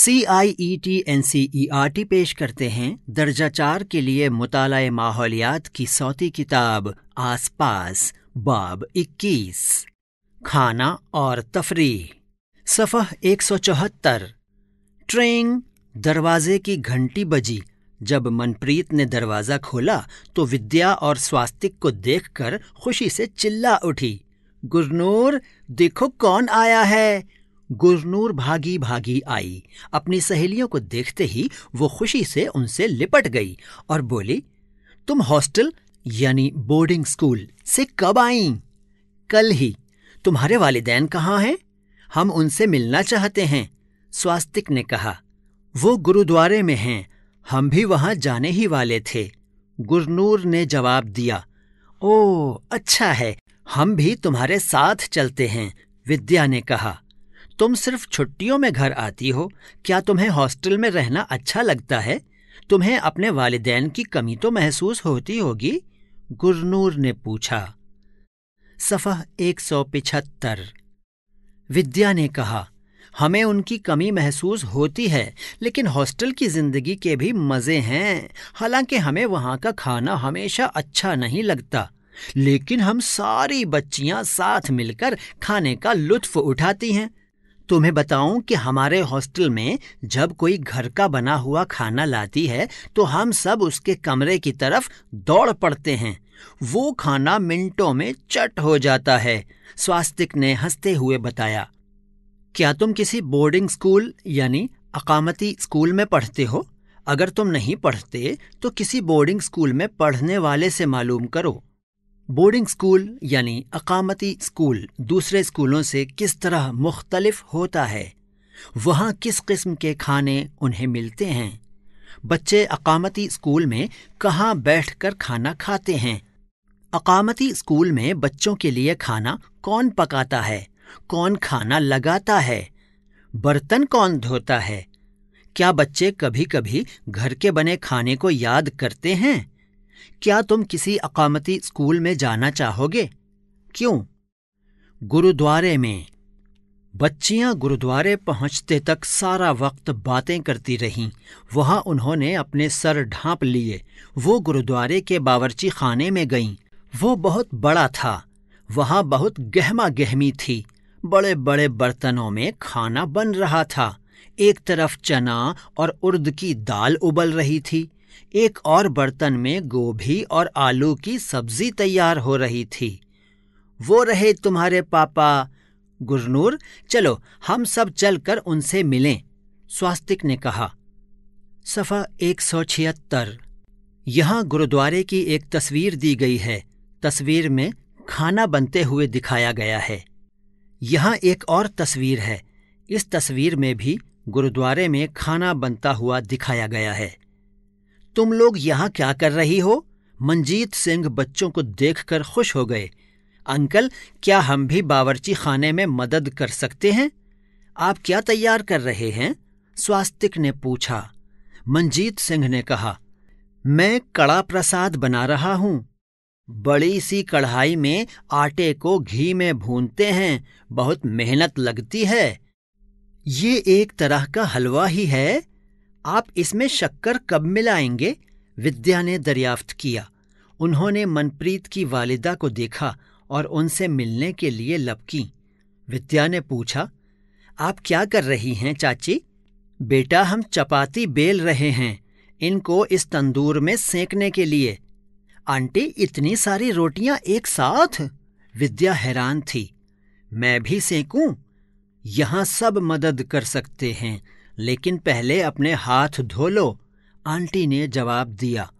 C I E T N C E R T पेश करते हैं दर्जा चार के लिए मुताल माहौलियात की सौती किताब आस पास बाब 21 खाना और तफरी सफ़ह एक सौ चौहत्तर ट्रेंग दरवाजे की घंटी बजी जब मनप्रीत ने दरवाज़ा खोला तो विद्या और स्वास्तिक को देखकर खुशी से चिल्ला उठी गुरनूर देखो कौन आया है गुरनूर भागी भागी आई अपनी सहेलियों को देखते ही वो खुशी से उनसे लिपट गई और बोली तुम हॉस्टल यानी बोर्डिंग स्कूल से कब आई कल ही तुम्हारे वालिदैन कहाँ हैं हम उनसे मिलना चाहते हैं स्वास्तिक ने कहा वो गुरुद्वारे में हैं हम भी वहां जाने ही वाले थे गुरनूर ने जवाब दिया ओ अच्छा है हम भी तुम्हारे साथ चलते हैं विद्या ने कहा तुम सिर्फ छुट्टियों में घर आती हो क्या तुम्हें हॉस्टल में रहना अच्छा लगता है तुम्हें अपने वालिदैन की कमी तो महसूस होती होगी गुरनूर ने पूछा सफ़ह एक सौ पिछहत्तर विद्या ने कहा हमें उनकी कमी महसूस होती है लेकिन हॉस्टल की ज़िंदगी के भी मज़े हैं हालांकि हमें वहां का खाना हमेशा अच्छा नहीं लगता लेकिन हम सारी बच्चियां साथ मिलकर खाने का लुत्फ उठाती हैं तुम्हें बताऊं कि हमारे हॉस्टल में जब कोई घर का बना हुआ खाना लाती है तो हम सब उसके कमरे की तरफ दौड़ पड़ते हैं वो खाना मिनटों में चट हो जाता है स्वास्तिक ने हंसते हुए बताया क्या तुम किसी बोर्डिंग स्कूल यानी अकामती स्कूल में पढ़ते हो अगर तुम नहीं पढ़ते तो किसी बोर्डिंग स्कूल में पढ़ने वाले से मालूम करो बोर्डिंग स्कूल यानी अकामती स्कूल दूसरे स्कूलों से किस तरह मुख्तलिफ होता है वहाँ किस किस्म के खाने उन्हें मिलते हैं बच्चे अकामती स्कूल में कहाँ बैठ कर खाना खाते हैं अकामती स्कूल में बच्चों के लिए खाना कौन पकाता है कौन खाना लगाता है बर्तन कौन धोता है क्या बच्चे कभी कभी घर के बने खाने को याद करते हैं क्या तुम किसी अकामती स्कूल में जाना चाहोगे क्यों गुरुद्वारे में बच्चियां गुरुद्वारे पहुंचते तक सारा वक्त बातें करती रहीं वहां उन्होंने अपने सर ढांप लिए वो गुरुद्वारे के बावर्ची खाने में गईं वो बहुत बड़ा था वहां बहुत गहमा गहमी थी बड़े बड़े बर्तनों में खाना बन रहा था एक तरफ चना और उर्द की दाल उबल रही थी एक और बर्तन में गोभी और आलू की सब्जी तैयार हो रही थी वो रहे तुम्हारे पापा गुरनूर चलो हम सब चलकर उनसे मिलें स्वास्तिक ने कहा सफ़ा एक सौ छिहत्तर यहाँ गुरुद्वारे की एक तस्वीर दी गई है तस्वीर में खाना बनते हुए दिखाया गया है यहाँ एक और तस्वीर है इस तस्वीर में भी गुरुद्वारे में खाना बनता हुआ दिखाया गया है तुम लोग यहाँ क्या कर रही हो मंजीत सिंह बच्चों को देखकर खुश हो गए अंकल क्या हम भी बावर्ची खाने में मदद कर सकते हैं आप क्या तैयार कर रहे हैं स्वास्तिक ने पूछा मंजीत सिंह ने कहा मैं कड़ा प्रसाद बना रहा हूँ बड़ी सी कढ़ाई में आटे को घी में भूनते हैं बहुत मेहनत लगती है ये एक तरह का हलवा ही है आप इसमें शक्कर कब मिलाएंगे विद्या ने दरियाफ्त किया उन्होंने मनप्रीत की वालिदा को देखा और उनसे मिलने के लिए लपकी विद्या ने पूछा आप क्या कर रही हैं चाची बेटा हम चपाती बेल रहे हैं इनको इस तंदूर में सेंकने के लिए आंटी इतनी सारी रोटियां एक साथ विद्या हैरान थी मैं भी सेंकूं यहां सब मदद कर सकते हैं लेकिन पहले अपने हाथ धो लो आंटी ने जवाब दिया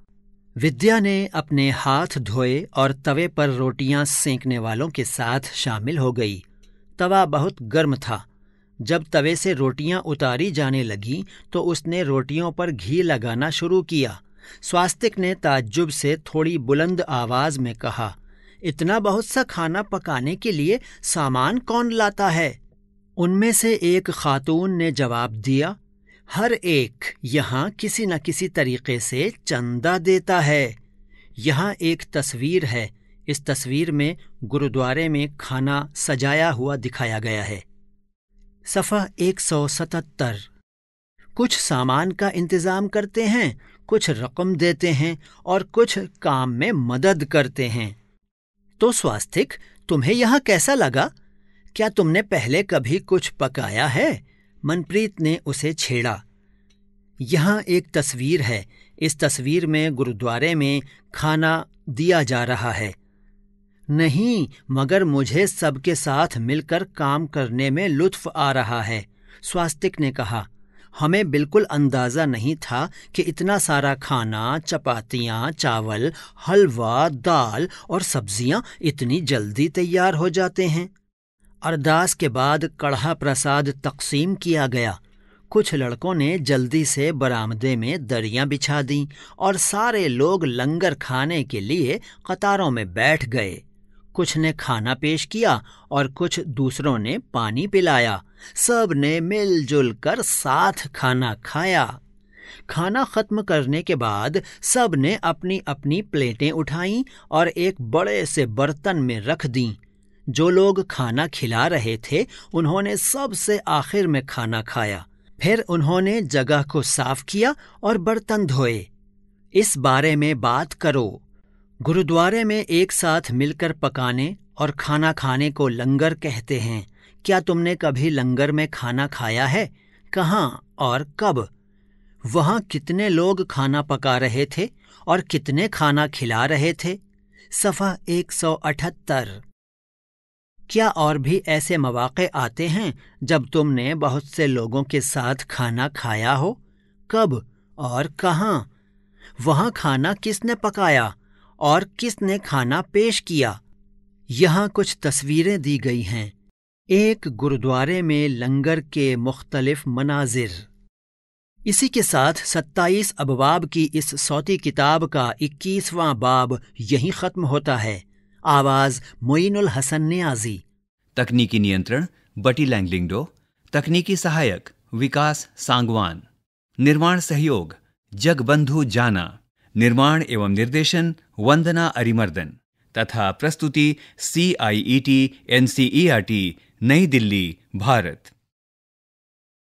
विद्या ने अपने हाथ धोए और तवे पर रोटियां सेंकने वालों के साथ शामिल हो गई तवा बहुत गर्म था जब तवे से रोटियां उतारी जाने लगीं तो उसने रोटियों पर घी लगाना शुरू किया स्वास्तिक ने ताज्जुब से थोड़ी बुलंद आवाज में कहा इतना बहुत सा खाना पकाने के लिए सामान कौन लाता है उनमें से एक खातून ने जवाब दिया हर एक यहाँ किसी न किसी तरीके से चंदा देता है यहाँ एक तस्वीर है इस तस्वीर में गुरुद्वारे में खाना सजाया हुआ दिखाया गया है सफ़ा एक सौ सतहत्तर कुछ सामान का इंतज़ाम करते हैं कुछ रकम देते हैं और कुछ काम में मदद करते हैं तो स्वास्थिक तुम्हें यहाँ कैसा लगा क्या तुमने पहले कभी कुछ पकाया है मनप्रीत ने उसे छेड़ा यहाँ एक तस्वीर है इस तस्वीर में गुरुद्वारे में खाना दिया जा रहा है नहीं मगर मुझे सबके साथ मिलकर काम करने में लुत्फ आ रहा है स्वास्तिक ने कहा हमें बिल्कुल अंदाज़ा नहीं था कि इतना सारा खाना चपातियाँ चावल हलवा दाल और सब्जियाँ इतनी जल्दी तैयार हो जाते हैं अरदास के बाद कढ़ा प्रसाद तकसीम किया गया कुछ लड़कों ने जल्दी से बरामदे में दरियां बिछा दीं और सारे लोग लंगर खाने के लिए कतारों में बैठ गए कुछ ने खाना पेश किया और कुछ दूसरों ने पानी पिलाया सब ने मिलजुल कर साथ खाना खाया खाना खत्म करने के बाद सब ने अपनी अपनी प्लेटें उठाईं और एक बड़े से बर्तन में रख दीं जो लोग खाना खिला रहे थे उन्होंने सबसे आखिर में खाना खाया फिर उन्होंने जगह को साफ किया और बर्तन धोए इस बारे में बात करो गुरुद्वारे में एक साथ मिलकर पकाने और खाना खाने को लंगर कहते हैं क्या तुमने कभी लंगर में खाना खाया है कहाँ और कब वहाँ कितने लोग खाना पका रहे थे और कितने खाना खिला रहे थे सफ़ा एक सौ अठहत्तर क्या और भी ऐसे मवाक़े आते हैं जब तुमने बहुत से लोगों के साथ खाना खाया हो कब और कहाँ वहाँ खाना किसने पकाया और किसने खाना पेश किया यहाँ कुछ तस्वीरें दी गई हैं एक गुरुद्वारे में लंगर के मुख्तलिफ मनाजिर इसी के साथ 27 अबवाब की इस सौती किताब का 21वां बाब यहीं ख़त्म होता है आवाज मोइनुल हसन ने आजी तकनीकी नियंत्रण बटी लैंगलिंगडो तकनीकी सहायक विकास सांगवान निर्माण सहयोग जगबंधु जाना निर्माण एवं निर्देशन वंदना अरिमर्दन तथा प्रस्तुति C I E T N C E R T New Delhi Bharat